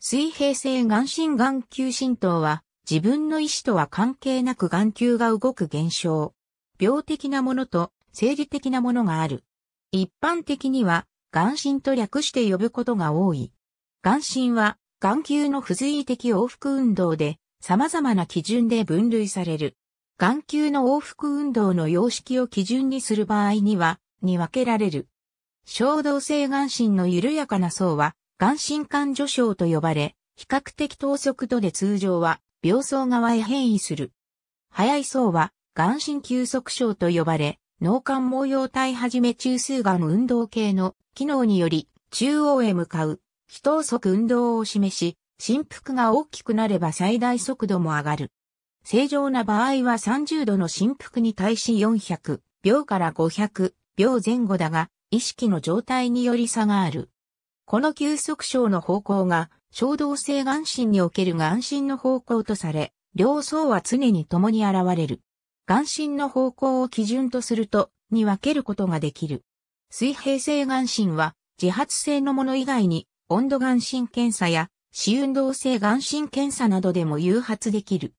水平性眼心眼球浸透は、自分の意思とは関係なく眼球が動く現象。病的なものと生理的なものがある。一般的には、眼心と略して呼ぶことが多い。眼心は、眼球の不随意的往復運動で、様々な基準で分類される。眼球の往復運動の様式を基準にする場合には、に分けられる。衝動性眼心の緩やかな層は、眼神管序症と呼ばれ、比較的等速度で通常は病巣側へ変異する。早い層は眼神休息症と呼ばれ、脳幹毛様体はじめ中枢が運動系の機能により中央へ向かう非等速運動を示し、振幅が大きくなれば最大速度も上がる。正常な場合は30度の振幅に対し400秒から500秒前後だが、意識の状態により差がある。この急速症の方向が、衝動性眼神における眼神の方向とされ、両層は常に共に現れる。眼神の方向を基準とすると、に分けることができる。水平性眼神は、自発性のもの以外に、温度眼神検査や、死運動性眼神検査などでも誘発できる。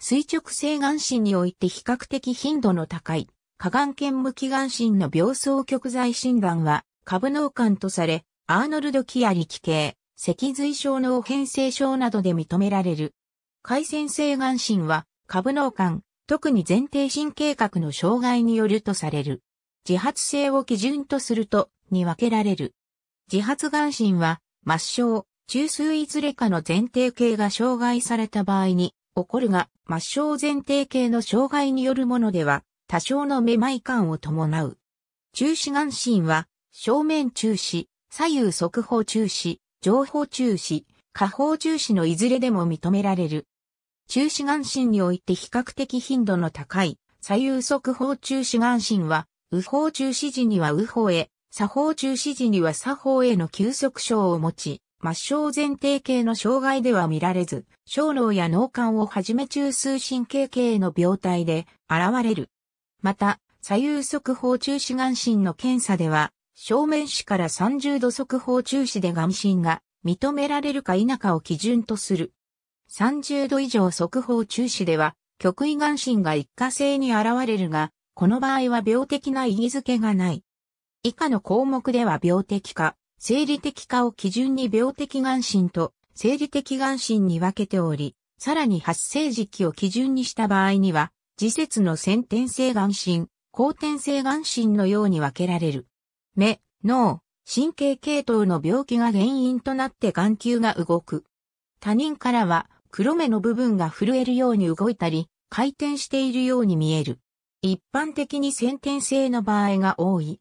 垂直性眼神において比較的頻度の高い、下眼圏向き眼神の病巣極剤診断は、下部脳幹とされ、アーノルド・キアリキ系、脊髄症の変性症などで認められる。回線性眼神は、株脳幹、特に前提神経核の障害によるとされる。自発性を基準とすると、に分けられる。自発眼神は、末梢、中枢いずれかの前提系が障害された場合に、起こるが、末梢前提系の障害によるものでは、多少のめまい感を伴う。中止眼神は、正面中止、左右速報中止、情報中止、下方中止のいずれでも認められる。中止眼神において比較的頻度の高い左右速報中止眼神は、右方中止時には右方へ、左方中止時には左方への急速症を持ち、末梢前提系の障害では見られず、小脳や脳幹をはじめ中枢神経系の病態で現れる。また、左右速報中止眼神の検査では、正面視から30度速報中止で眼心が認められるか否かを基準とする。30度以上速報中止では、極位眼心が一過性に現れるが、この場合は病的な意義づけがない。以下の項目では病的か、生理的かを基準に病的眼心と生理的眼心に分けており、さらに発生時期を基準にした場合には、次節の先天性眼心、後天性眼心のように分けられる。目、脳、神経系統の病気が原因となって眼球が動く。他人からは黒目の部分が震えるように動いたり、回転しているように見える。一般的に先天性の場合が多い。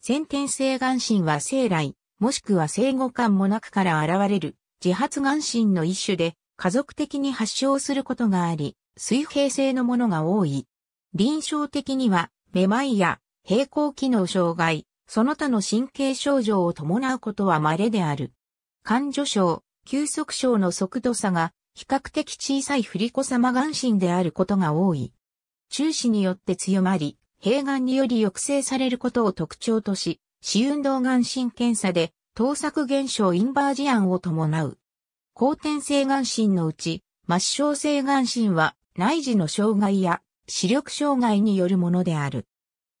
先天性眼神は生来、もしくは生後間もなくから現れる自発眼神の一種で家族的に発症することがあり、水平性のものが多い。臨床的には、めまいや平行機能障害、その他の神経症状を伴うことは稀である。感助症、急速症の速度差が比較的小さい振り子様眼神であることが多い。中止によって強まり、併眼により抑制されることを特徴とし、死運動眼神検査で、盗作現象インバージアンを伴う。後天性眼神のうち、末梢性眼神は内耳の障害や視力障害によるものである。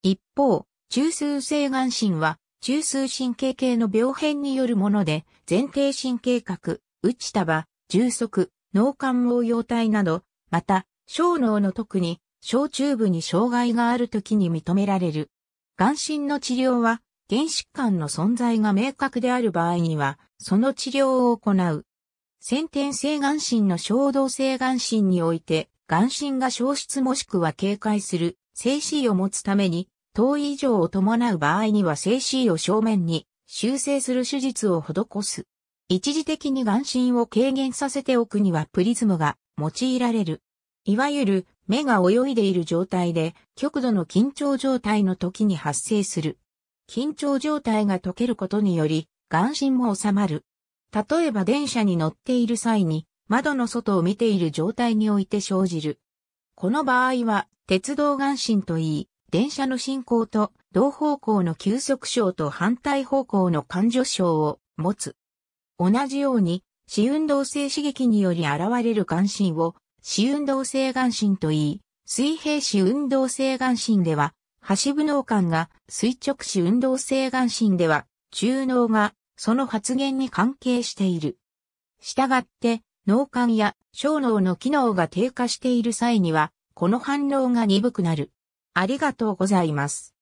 一方、中枢性眼神は、中枢神経系の病変によるもので、前庭神経核、内束、重足、脳幹毛様体など、また、小脳の特に、小中部に障害があるときに認められる。眼神の治療は、原疾患の存在が明確である場合には、その治療を行う。先天性眼神の衝動性眼神において、眼神が消失もしくは警戒する、静止を持つために、遠い以上を伴う場合には静止を正面に修正する手術を施す。一時的に眼振を軽減させておくにはプリズムが用いられる。いわゆる目が泳いでいる状態で極度の緊張状態の時に発生する。緊張状態が解けることにより眼振も収まる。例えば電車に乗っている際に窓の外を見ている状態において生じる。この場合は鉄道眼振といい、電車の進行と同方向の急速章と反対方向の感助章を持つ。同じように、死運動性刺激により現れる眼神を、死運動性眼神と言い、水平死運動性眼神では、端部脳幹が垂直死運動性眼神では、中脳がその発現に関係している。したがって、脳幹や小脳の機能が低下している際には、この反応が鈍くなる。ありがとうございます。